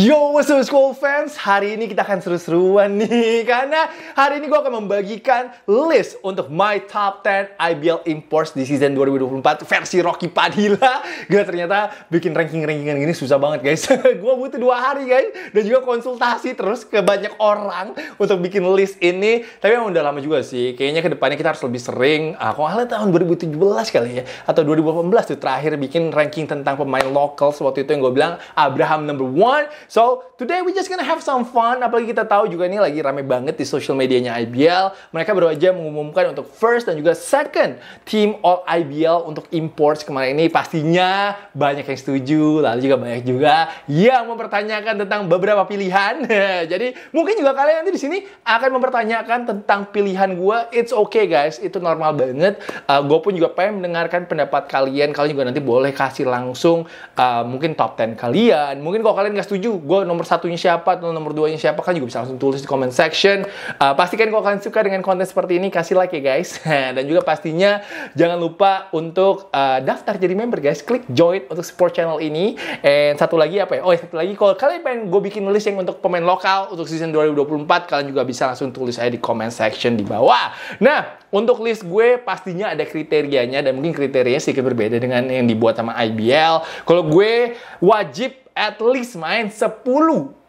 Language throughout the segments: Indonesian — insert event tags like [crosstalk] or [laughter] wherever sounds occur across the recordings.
Yo, what's up school fans? Hari ini kita akan seru-seruan nih [laughs] Karena hari ini gue akan membagikan list untuk my top 10 IBL imports di season 2024 versi Rocky Padilla Gue [laughs] ternyata bikin ranking-rankingan gini susah banget guys [laughs] Gue butuh dua hari guys Dan juga konsultasi terus ke banyak orang untuk bikin list ini Tapi emang udah lama juga sih Kayaknya kedepannya kita harus lebih sering Aku ah, Kalau tahun 2017 kali ya Atau 2018 tuh terakhir bikin ranking tentang pemain lokal Waktu itu yang gue bilang Abraham number one So, today we just gonna have some fun. Apalagi kita tahu juga ini lagi rame banget di social medianya IBL. Mereka baru aja mengumumkan untuk first dan juga second team all IBL untuk imports kemarin ini. Pastinya banyak yang setuju, lalu juga banyak juga yang mempertanyakan tentang beberapa pilihan. [laughs] Jadi, mungkin juga kalian nanti di sini akan mempertanyakan tentang pilihan gue. It's okay guys, itu normal banget. Uh, gue pun juga pengen mendengarkan pendapat kalian. Kalian juga nanti boleh kasih langsung uh, mungkin top 10 kalian. Mungkin kalau kalian nggak setuju, gue nomor satunya siapa atau nomor duanya siapa kan juga bisa langsung tulis di comment section. Uh, pastikan kalau kalian suka dengan konten seperti ini kasih like ya guys. [laughs] Dan juga pastinya jangan lupa untuk uh, daftar jadi member guys. Klik join untuk support channel ini. And satu lagi apa ya? Oh iya, satu lagi kalau kalian pengen gue bikin list yang untuk pemain lokal untuk season 2024 kalian juga bisa langsung tulis aja di comment section di bawah. Nah untuk list gue pastinya ada kriterianya dan mungkin kriterianya sedikit berbeda dengan yang dibuat sama IBL. Kalau gue wajib at least main 10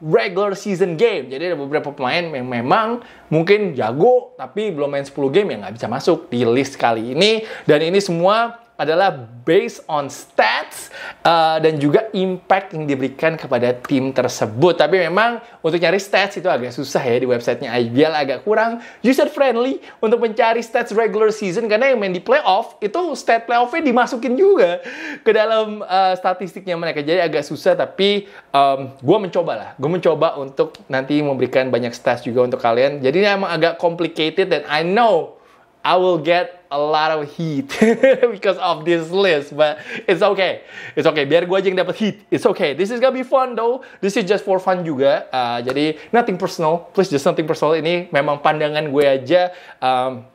regular season game. Jadi ada beberapa pemain yang memang mungkin jago tapi belum main 10 game yang nggak bisa masuk di list kali ini. Dan ini semua adalah based on stats uh, dan juga impact yang diberikan kepada tim tersebut. Tapi memang untuk nyari stats itu agak susah ya di websitenya IBL agak kurang user friendly untuk mencari stats regular season karena yang main di playoff itu stat playoffnya dimasukin juga ke dalam uh, statistiknya mereka. Jadi agak susah tapi um, gue mencoba lah, gue mencoba untuk nanti memberikan banyak stats juga untuk kalian. Jadi ini emang agak complicated dan I know I will get a lot of heat [laughs] because of this list, but it's okay. It's okay. Biar gue aja yang dapat heat. It's okay. This is gonna be fun though. This is just for fun juga. Uh, jadi nothing personal. Please just nothing personal. Ini memang pandangan gue aja. Um,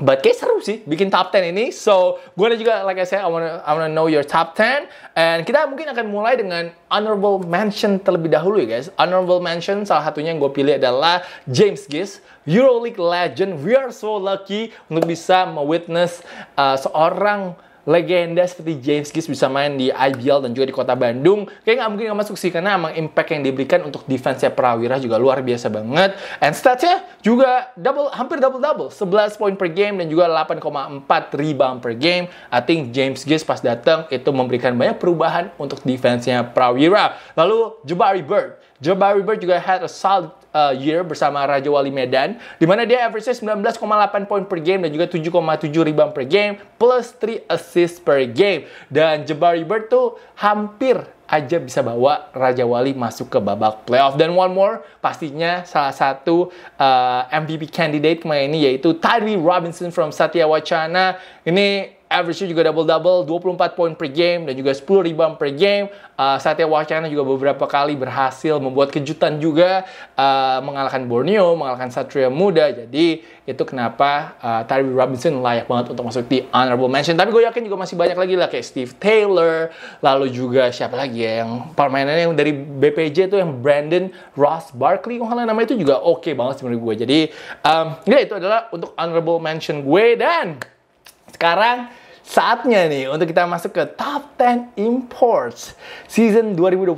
But kayak seru sih bikin top 10 ini. So, gue ada juga like I said I wanna I wanna know your top 10 and kita mungkin akan mulai dengan honorable mention terlebih dahulu ya guys. Honorable mention salah satunya yang gue pilih adalah James Gis EuroLeague legend. We are so lucky untuk bisa mewitness uh, seorang legenda seperti James Gis bisa main di IBL dan juga di kota Bandung kayak nggak mungkin nggak masuk sih karena emang impact yang diberikan untuk defense nya Prawira juga luar biasa banget and statsnya juga double hampir double double 11 poin per game dan juga 8,4 rebound per game I think James Gis pas datang itu memberikan banyak perubahan untuk defense-nya Prawira lalu Jabari Bird Jabari Bird juga had a solid uh, year bersama Raja Wali Medan di mana dia average 19,8 poin per game dan juga 7,7 rebound per game plus 3 assist per game dan Jabari Bird tuh hampir aja bisa bawa Raja Wali masuk ke babak playoff. Dan one more, pastinya salah satu uh, MVP candidate kemarin ini yaitu Tyree Robinson from Satya Wacana. Ini average juga double-double, 24 poin per game, dan juga 10 rebound per game. Uh, Satya Wacana juga beberapa kali berhasil membuat kejutan juga, uh, mengalahkan Borneo, mengalahkan Satria Muda. Jadi, itu kenapa uh, Tyree Robinson layak banget untuk masuk di honorable mention. Tapi gue yakin juga masih banyak lagi lah, kayak Steve Taylor, lalu juga siapa lagi ya, yang permainannya yang dari BPJ itu yang Brandon Ross Barkley, kalau nama itu juga oke okay banget menurut gue. Jadi, um, ya itu adalah untuk honorable mention gue, dan sekarang Saatnya nih untuk kita masuk ke Top 10 Imports Season 2024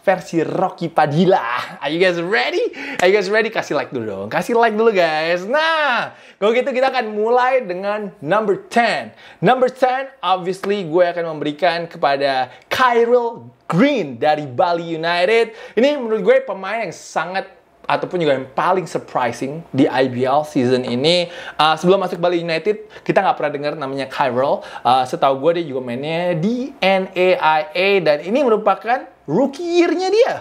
versi Rocky Padilla. Are you guys ready? Are you guys ready? Kasih like dulu dong. Kasih like dulu guys. Nah, kalau gitu kita akan mulai dengan number 10. Number 10, obviously gue akan memberikan kepada Kyril Green dari Bali United. Ini menurut gue pemain yang sangat ataupun juga yang paling surprising di IBL season ini uh, sebelum masuk Bali United kita nggak pernah dengar namanya Kyrell uh, setahu gue dia juga mainnya di NAIA dan ini merupakan rookie year-nya dia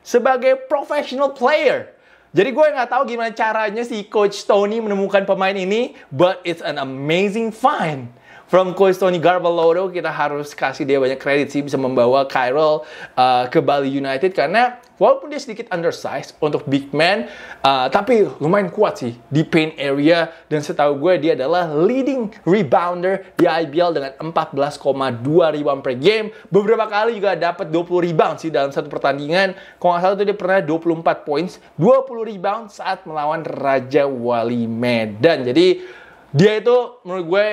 sebagai professional player jadi gue nggak tahu gimana caranya si coach Tony menemukan pemain ini but it's an amazing find from coach Tony Garbaloro kita harus kasih dia banyak kredit sih bisa membawa Kyrol uh, ke Bali United karena walaupun dia sedikit undersized untuk big man uh, tapi lumayan kuat sih di paint area dan setahu gue dia adalah leading rebounder di IBL dengan 14,2 rebound per game beberapa kali juga dapat 20 rebound sih dalam satu pertandingan kalau nggak salah tuh dia pernah 24 points 20 rebound saat melawan Raja Wali Medan jadi dia itu menurut gue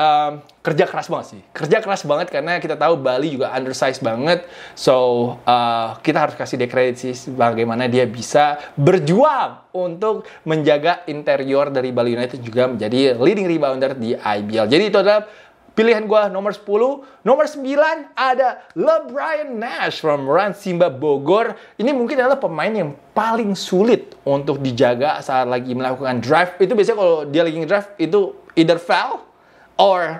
um, kerja keras banget sih kerja keras banget karena kita tahu Bali juga undersized banget so uh, kita harus kasih dia sih bagaimana dia bisa berjuang untuk menjaga interior dari Bali United juga menjadi leading rebounder di IBL jadi itu adalah Pilihan gue nomor 10. Nomor 9 ada LeBron Nash from Run Simba Bogor. Ini mungkin adalah pemain yang paling sulit untuk dijaga saat lagi melakukan drive. Itu biasanya kalau dia lagi drive itu either foul or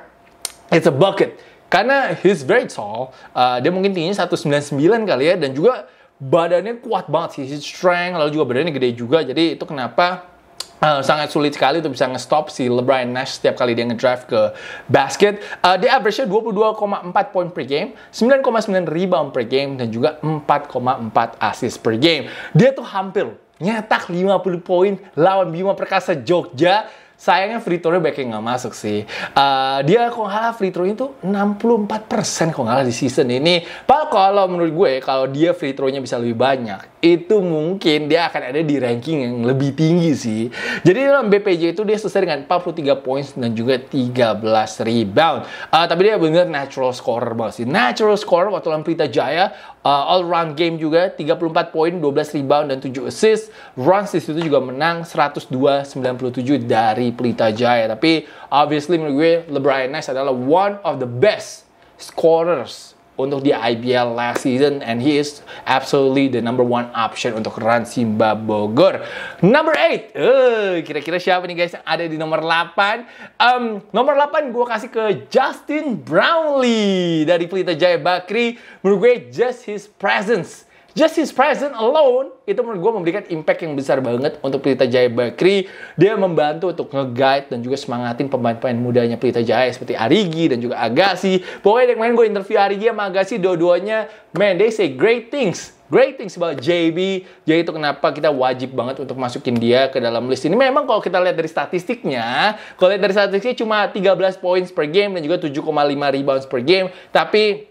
it's a bucket. Karena he's very tall, uh, dia mungkin tingginya 199 kali ya, dan juga badannya kuat banget sih, his strength, lalu juga badannya gede juga, jadi itu kenapa Uh, sangat sulit sekali untuk bisa nge-stop si LeBron Nash setiap kali dia ngedrive ke basket. Uh, dia average-nya 22,4 poin per game, 9,9 rebound per game, dan juga 4,4 assist per game. Dia tuh hampir nyetak 50 poin lawan Bima Perkasa Jogja sayangnya free throw-nya banyak yang nggak masuk sih. Uh, dia kalau ngalah free throw nya tuh 64% kalau ngalah di season ini. Pak kalau menurut gue kalau dia free throw-nya bisa lebih banyak, itu mungkin dia akan ada di ranking yang lebih tinggi sih. Jadi dalam BPJ itu dia selesai dengan 43 points dan juga 13 rebound. Uh, tapi dia benar natural scorer banget sih. Natural scorer waktu dalam Prita Jaya uh, all round game juga 34 poin, 12 rebound dan 7 assist. Runs di situ juga menang 102-97 dari Pelita Jaya. Tapi obviously menurut gue LeBron Nice adalah one of the best scorers untuk di IBL last season and he is absolutely the number one option untuk run Simba Bogor. Number 8, uh, eh, kira-kira siapa nih guys yang ada di nomor 8? Um, nomor 8 gue kasih ke Justin Brownlee dari Pelita Jaya Bakri. Menurut gue just his presence Just his present alone itu menurut gue memberikan impact yang besar banget untuk Pelita Jaya Bakri. Dia membantu untuk nge-guide dan juga semangatin pemain-pemain mudanya Pelita Jaya seperti Arigi dan juga Agassi. Pokoknya yang main gue interview Arigi sama Agassi dua-duanya, man they say great things. Great things about JB. Jadi itu kenapa kita wajib banget untuk masukin dia ke dalam list ini. Memang kalau kita lihat dari statistiknya, kalau lihat dari statistiknya cuma 13 points per game dan juga 7,5 rebounds per game. Tapi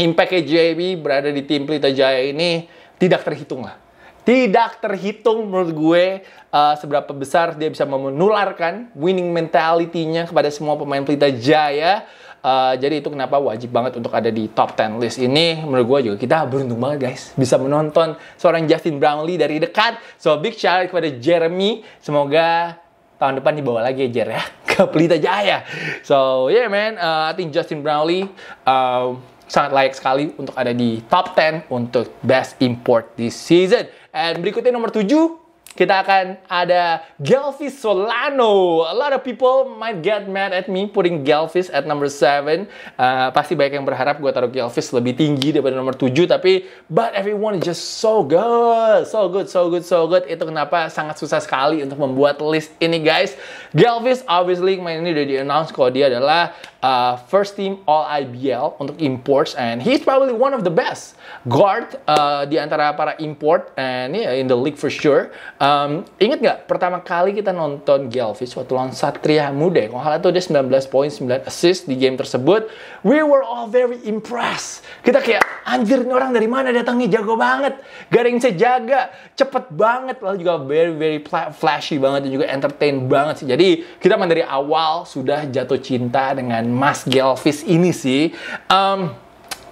impact JB berada di tim Pelita Jaya ini tidak terhitung lah. Tidak terhitung menurut gue uh, seberapa besar dia bisa menularkan winning mentality-nya kepada semua pemain Pelita Jaya. Uh, jadi itu kenapa wajib banget untuk ada di top 10 list ini. Menurut gue juga kita beruntung banget guys. Bisa menonton seorang Justin Brownlee dari dekat. So big shout out kepada Jeremy. Semoga tahun depan dibawa lagi ya, Jer ya [laughs] ke Pelita Jaya. So yeah man, uh, I think Justin Brownlee uh, sangat layak sekali untuk ada di top 10 untuk best import this season. And berikutnya nomor 7 kita akan ada Gelfis Solano. A lot of people might get mad at me putting Gelfis at number 7. Uh, pasti banyak yang berharap gue taruh Gelfis lebih tinggi daripada nomor 7, tapi but everyone is just so good. So good, so good, so good. Itu kenapa sangat susah sekali untuk membuat list ini, guys. Gelfis obviously main ini udah di-announce kalau dia adalah uh, first team All IBL untuk imports and he's probably one of the best guard uh, di antara para import and yeah, in the league for sure. Uh, Um, ingat nggak pertama kali kita nonton Gelvis waktu lawan Satria Muda? Kalau hal itu dia 19 poin, 9 assist di game tersebut. We were all very impressed. Kita kayak, anjir ini orang dari mana datangnya jago banget. garing sejaga, cepet banget. Lalu juga very, very flashy banget dan juga entertain banget sih. Jadi kita dari awal sudah jatuh cinta dengan Mas Gelvis ini sih. Um,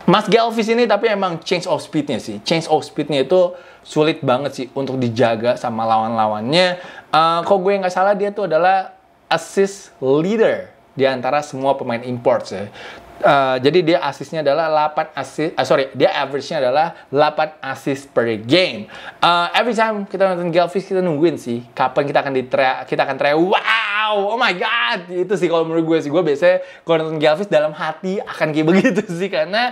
Mas Gelvis ini tapi emang change of speednya sih. Change of speednya itu sulit banget sih untuk dijaga sama lawan-lawannya. Uh, eh, kok gue nggak salah dia tuh adalah assist leader di antara semua pemain imports ya. Uh, jadi dia assistnya adalah 8 assist. uh, sorry, dia average-nya adalah 8 assist per game. Uh, every time kita nonton Galvis, kita nungguin sih kapan kita akan di kita akan try, wah wow, oh my god, itu sih kalau menurut gue sih. Gue biasanya kalau nonton Galvis dalam hati akan kayak [laughs] begitu sih. Karena,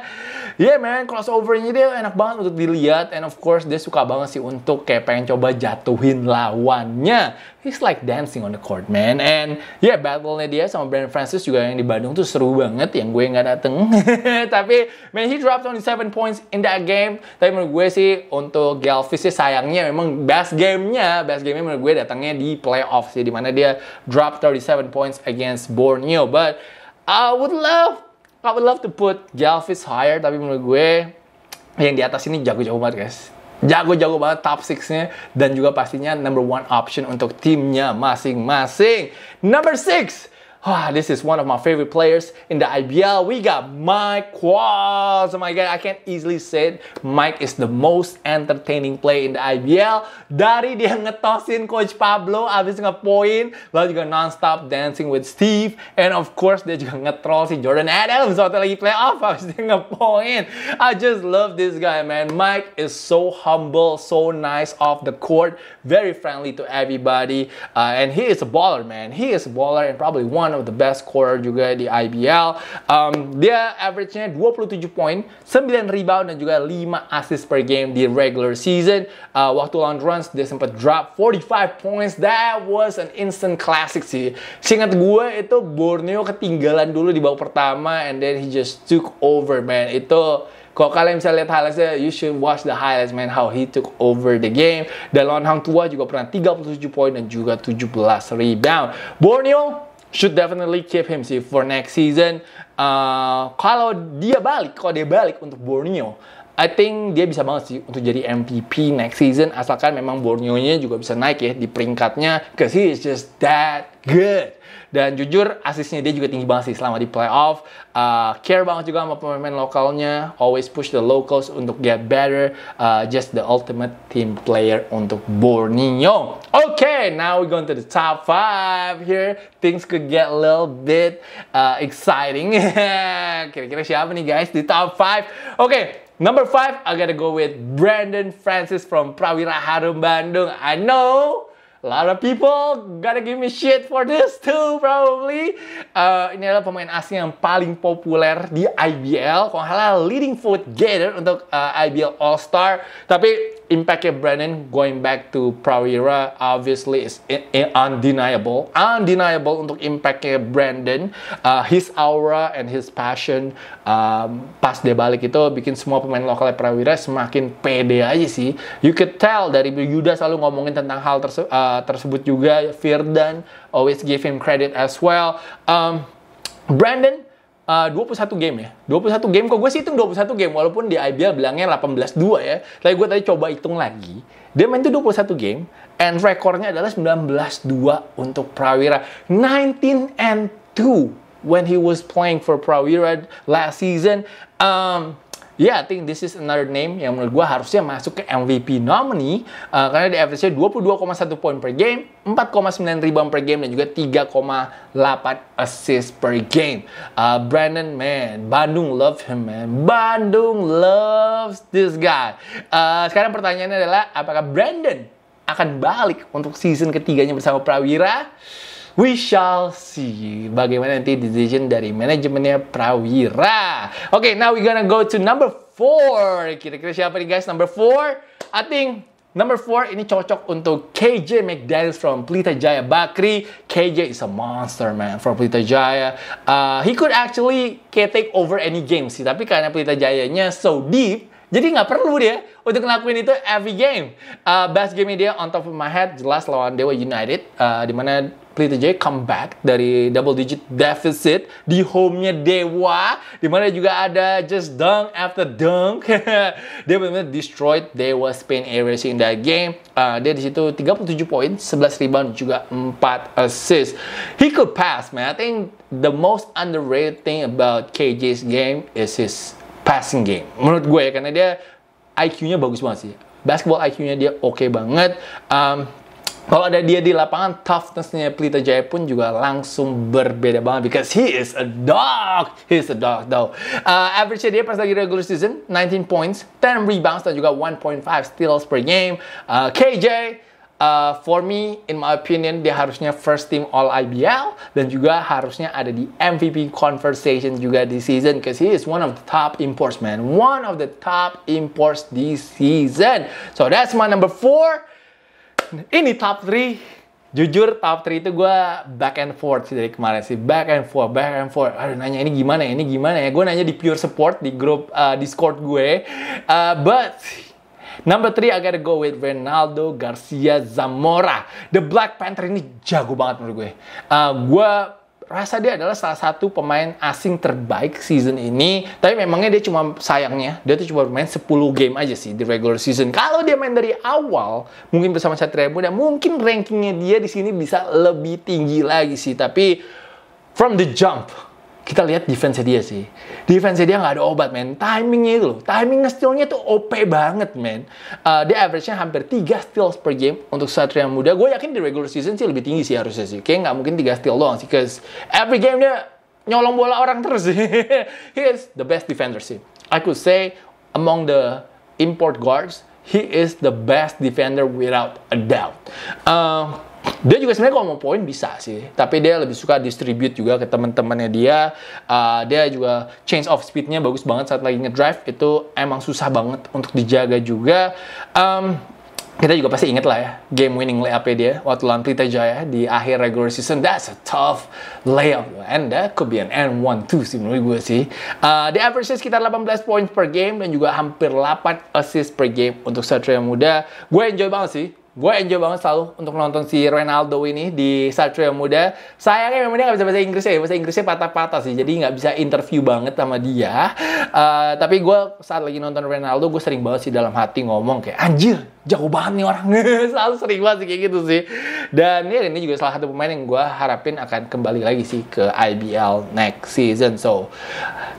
yeah man, crossovernya dia enak banget untuk dilihat. And of course, dia suka banget sih untuk kayak pengen coba jatuhin lawannya he's like dancing on the court, man. And yeah, battle-nya dia sama Brandon Francis juga yang di Bandung tuh seru banget, yang gue nggak dateng. [laughs] Tapi, man, he dropped only 7 points in that game. Tapi menurut gue sih, untuk Galvis sih sayangnya memang best gamenya, best game gamenya menurut gue datangnya di playoff sih, dimana dia drop 37 points against Borneo. But, I would love, I would love to put Galvis higher, tapi menurut gue, yang di atas ini jago-jago banget, guys jago-jago banget top 6-nya dan juga pastinya number one option untuk timnya masing-masing. Number 6, Oh, this is one of my favorite players in the IBL. We got Mike Quaz. Oh my god, I can easily say it. Mike is the most entertaining player in the IBL. Dari dia ngetosin Coach Pablo abis ngepoin, lalu juga nonstop dancing with Steve, and of course dia juga ngetrol si Jordan Adams waktu lagi playoff [laughs] abis dia ngepoin. I just love this guy, man. Mike is so humble, so nice off the court, very friendly to everybody, uh, and he is a baller, man. He is a baller and probably one one of the best scorer juga di IBL. Um, dia average-nya 27 poin, 9 rebound dan juga 5 assist per game di regular season. Uh, waktu long Runs dia sempat drop 45 points. That was an instant classic sih. Singkat gue itu Borneo ketinggalan dulu di babak pertama and then he just took over man. Itu kalau kalian bisa lihat highlightsnya, you should watch the highlights man how he took over the game. Dan Lon Hang Tua juga pernah 37 poin dan juga 17 rebound. Borneo should definitely keep him sih for next season. Uh, kalau dia balik, kalau dia balik untuk Borneo, I think dia bisa banget sih untuk jadi MVP next season asalkan memang Borneo-nya juga bisa naik ya di peringkatnya cause he is just that good. Dan jujur asisnya dia juga tinggi banget sih selama di playoff. Uh, care banget juga sama pemain lokalnya, always push the locals untuk get better, uh, just the ultimate team player untuk Borneo. Okay, now we're going to the top 5 here. Things could get a little bit uh, exciting. [laughs] Kira-kira siapa nih guys di top 5? Oke, okay, Number five, I gotta go with Brandon Francis from Prawira Harum Bandung. I know A lot of people gotta give me shit for this too probably. Uh, ini adalah pemain asing yang paling populer di IBL. Kalau salah leading vote getter untuk uh, IBL All Star. Tapi impactnya Brandon going back to Prawira obviously is undeniable. Undeniable untuk impactnya Brandon. Uh, his aura and his passion um, pas dia balik itu bikin semua pemain lokalnya Prawira semakin pede aja sih. You could tell dari Yuda selalu ngomongin tentang hal tersebut. Uh, Uh, tersebut juga Firdan always give him credit as well um, Brandon Uh, 21 game ya. 21 game kok gue sih hitung 21 game walaupun di IBL bilangnya 18-2 ya. Tapi gue tadi coba hitung lagi. Dia main tuh 21 game and rekornya adalah 19-2 untuk Prawira. 19 and 2 when he was playing for Prawira last season. Um, yeah, I think this is another name yang menurut gue harusnya masuk ke MVP nominee uh, karena di average-nya 22,1 poin per game, 4,9 rebound per game dan juga 3,8 assist per game. Uh, Brandon man, Bandung love him man. Bandung loves this guy. Uh, sekarang pertanyaannya adalah apakah Brandon akan balik untuk season ketiganya bersama Prawira? We shall see bagaimana nanti decision dari manajemennya Prawira. Oke, okay, now we gonna go to number four. Kira-kira siapa nih guys? Number four, I think Number four ini cocok untuk KJ McDaniels from Pelita Jaya Bakri. KJ is a monster man from Pelita Jaya. Uh, he could actually take over any game sih, tapi karena Pelita Jayanya so deep, jadi nggak perlu dia untuk ngelakuin itu every game. Uh, best game dia on top of my head jelas lawan Dewa United, uh, dimana Pelita Jaya comeback dari double digit deficit di home-nya Dewa di mana juga ada just dunk after dunk [laughs] dia benar-benar destroyed Dewa Spain area in that game uh, dia di situ 37 poin 11 rebound juga 4 assist he could pass man I think the most underrated thing about KJ's game is his passing game menurut gue ya karena dia IQ-nya bagus banget sih basketball IQ-nya dia oke okay banget um, kalau ada dia di lapangan, toughnessnya Pelita Jaya pun juga langsung berbeda banget because he is a dog. He is a dog though. Uh, average dia pas lagi regular season 19 points, 10 rebounds dan juga 1.5 steals per game. Uh, KJ Uh, for me, in my opinion, dia harusnya first team All IBL dan juga harusnya ada di MVP conversation juga di season, because he is one of the top imports, man. One of the top imports this season. So that's my number four ini top 3 jujur top 3 itu gue back and forth sih dari kemarin sih back and forth back and forth aduh nanya ini gimana ya ini gimana ya gue nanya di pure support di grup uh, discord gue uh, but Number 3, I gotta go with Ronaldo Garcia Zamora. The Black Panther ini jago banget menurut gue. Uh, gue rasa dia adalah salah satu pemain asing terbaik season ini. Tapi memangnya dia cuma sayangnya, dia tuh cuma bermain 10 game aja sih di regular season. Kalau dia main dari awal, mungkin bersama Satria Muda, mungkin rankingnya dia di sini bisa lebih tinggi lagi sih. Tapi from the jump, kita lihat defense dia sih. Defense dia nggak ada obat, men. Timingnya itu loh. Timing steal-nya tuh OP banget, men. Uh, dia average-nya hampir 3 steals per game untuk Satria Muda. Gue yakin di regular season sih lebih tinggi sih harusnya sih. Kayaknya nggak mungkin 3 steal doang sih. Because every game dia nyolong bola orang terus. sih. [laughs] he is the best defender sih. I could say among the import guards, he is the best defender without a doubt. Uh, dia juga sebenarnya kalau mau poin bisa sih tapi dia lebih suka distribute juga ke teman-temannya dia uh, dia juga change of speednya bagus banget saat lagi ngedrive itu emang susah banget untuk dijaga juga um, kita juga pasti inget lah ya game winning layup dia waktu lawan Pelita Jaya di akhir regular season that's a tough layup and that could be an n one two sih menurut gue sih uh, ah, dia average sekitar 18 points per game dan juga hampir 8 assist per game untuk Satria Muda gue enjoy banget sih gue enjoy banget selalu untuk nonton si Ronaldo ini di Satria Muda. Sayangnya memang dia nggak bisa bahasa Inggris ya, bahasa Inggrisnya patah-patah sih, jadi nggak bisa interview banget sama dia. Uh, tapi gue saat lagi nonton Ronaldo, gue sering banget sih dalam hati ngomong kayak, anjir, jauh banget nih orang. [laughs] selalu sering banget sih kayak gitu sih. Dan ya, ini juga salah satu pemain yang gue harapin akan kembali lagi sih ke IBL next season. So,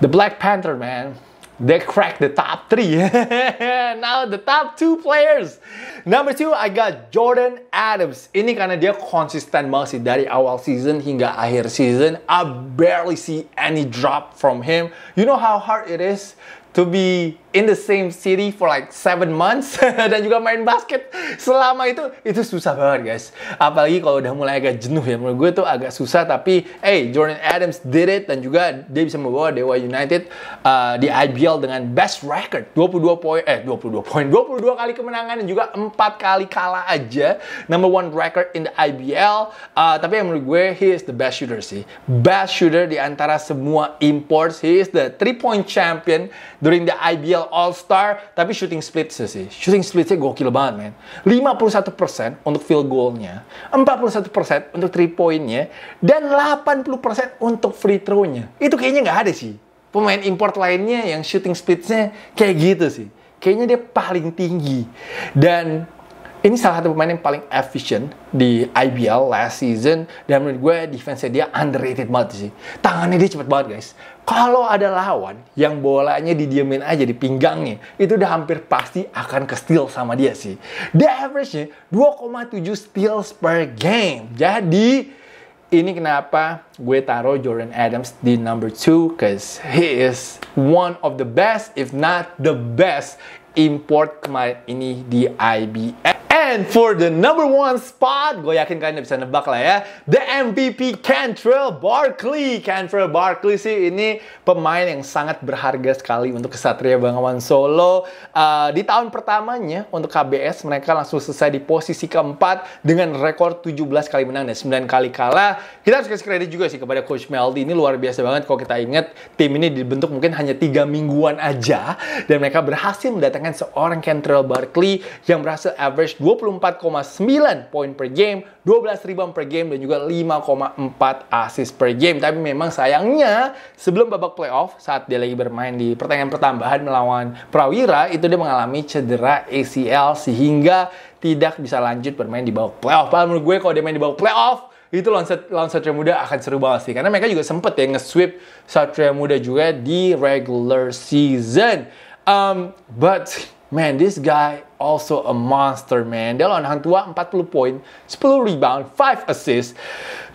the Black Panther, man they cracked the top three. [laughs] now the top two players. Number two, I got Jordan Adams. Ini karena dia konsisten banget sih dari awal season hingga akhir season. I barely see any drop from him. You know how hard it is to be in the same city for like seven months [laughs] dan juga main basket selama itu itu susah banget guys apalagi kalau udah mulai agak jenuh ya menurut gue tuh agak susah tapi hey Jordan Adams did it dan juga dia bisa membawa Dewa United uh, di IBL dengan best record 22 poin eh 22 poin 22 kali kemenangan dan juga empat kali kalah aja number one record in the IBL uh, tapi yang menurut gue he is the best shooter sih best shooter di antara semua imports he is the three point champion during the IBL All Star, tapi shooting split sih. Shooting splitnya gokil banget, men. 51% untuk field goalnya, 41% untuk three pointnya, dan 80% untuk free throw-nya. Itu kayaknya nggak ada sih. Pemain import lainnya yang shooting splitnya kayak gitu sih. Kayaknya dia paling tinggi. Dan ini salah satu pemain yang paling efisien di IBL last season dan menurut gue defense dia underrated banget sih. Tangannya dia cepet banget guys. Kalau ada lawan yang bolanya didiemin aja di pinggangnya, itu udah hampir pasti akan ke steal sama dia sih. Dia average-nya 2,7 steals per game. Jadi ini kenapa gue taruh Jordan Adams di number 2 cause he is one of the best if not the best import kemarin ini di IBL. And for the number one spot, gue yakin kalian udah bisa nebak lah ya. The MVP Cantrell Barkley. Cantrell Barkley sih ini pemain yang sangat berharga sekali untuk kesatria Bangawan Solo. Uh, di tahun pertamanya untuk KBS mereka langsung selesai di posisi keempat dengan rekor 17 kali menang dan 9 kali kalah. Kita harus kasih kredit juga sih kepada Coach Meldi. Ini luar biasa banget kalau kita ingat tim ini dibentuk mungkin hanya tiga mingguan aja. Dan mereka berhasil mendatangkan seorang Cantrell Barkley yang berhasil average 20 24,9 poin per game, 12 rebound per game, dan juga 5,4 assist per game. Tapi memang sayangnya sebelum babak playoff saat dia lagi bermain di pertandingan pertambahan melawan Prawira itu dia mengalami cedera ACL sehingga tidak bisa lanjut bermain di babak playoff. Padahal menurut gue kalau dia main di babak playoff itu lawan lawan Satria Muda akan seru banget sih karena mereka juga sempet ya nge-sweep Satria Muda juga di regular season. Um, but Man, this guy also a monster, man. Dia lawan Hang Tua 40 poin, 10 rebound, 5 assist.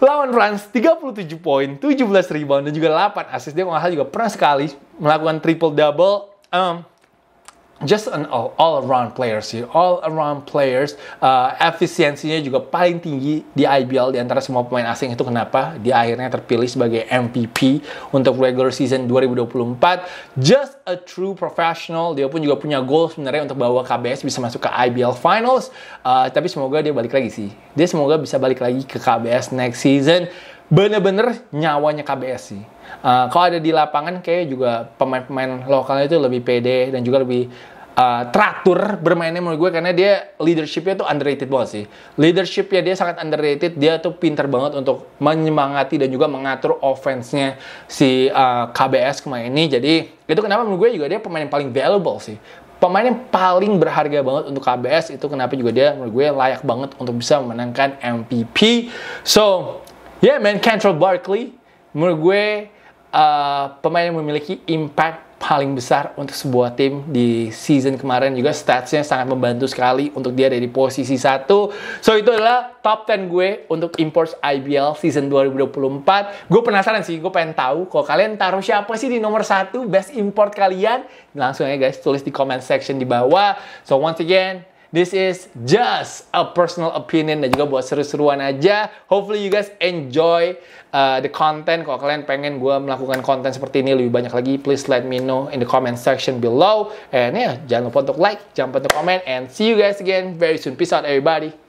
Lawan France 37 poin, 17 rebound, dan juga 8 assist. Dia kalau juga pernah sekali melakukan triple-double. Um, just an all around player sih all around players uh, efisiensinya juga paling tinggi di IBL di antara semua pemain asing itu kenapa dia akhirnya terpilih sebagai MVP untuk regular season 2024 just a true professional dia pun juga punya goal sebenarnya untuk bawa KBS bisa masuk ke IBL finals uh, tapi semoga dia balik lagi sih dia semoga bisa balik lagi ke KBS next season bener-bener nyawanya KBS sih uh, kalau ada di lapangan kayak juga pemain-pemain lokalnya itu lebih pede dan juga lebih uh, teratur bermainnya menurut gue karena dia leadershipnya tuh underrated banget sih leadershipnya dia sangat underrated dia tuh pinter banget untuk menyemangati dan juga mengatur offense-nya si uh, eh, KBS kemarin ini jadi itu kenapa menurut gue juga dia pemain yang paling valuable sih pemain yang paling berharga banget untuk KBS itu kenapa juga dia menurut gue layak banget untuk bisa memenangkan MVP so yeah man Central Barkley menurut gue uh, pemain yang memiliki impact paling besar untuk sebuah tim di season kemarin juga statsnya sangat membantu sekali untuk dia dari posisi satu. So itu adalah top 10 gue untuk imports IBL season 2024. Gue penasaran sih, gue pengen tahu kalau kalian taruh siapa sih di nomor satu best import kalian. Langsung aja guys, tulis di comment section di bawah. So once again, This is just a personal opinion dan juga buat seru-seruan aja. Hopefully you guys enjoy uh, the content. Kalau kalian pengen gue melakukan konten seperti ini lebih banyak lagi, please let me know in the comment section below. And yeah, jangan lupa untuk like, jangan lupa untuk comment, and see you guys again very soon. Peace out everybody.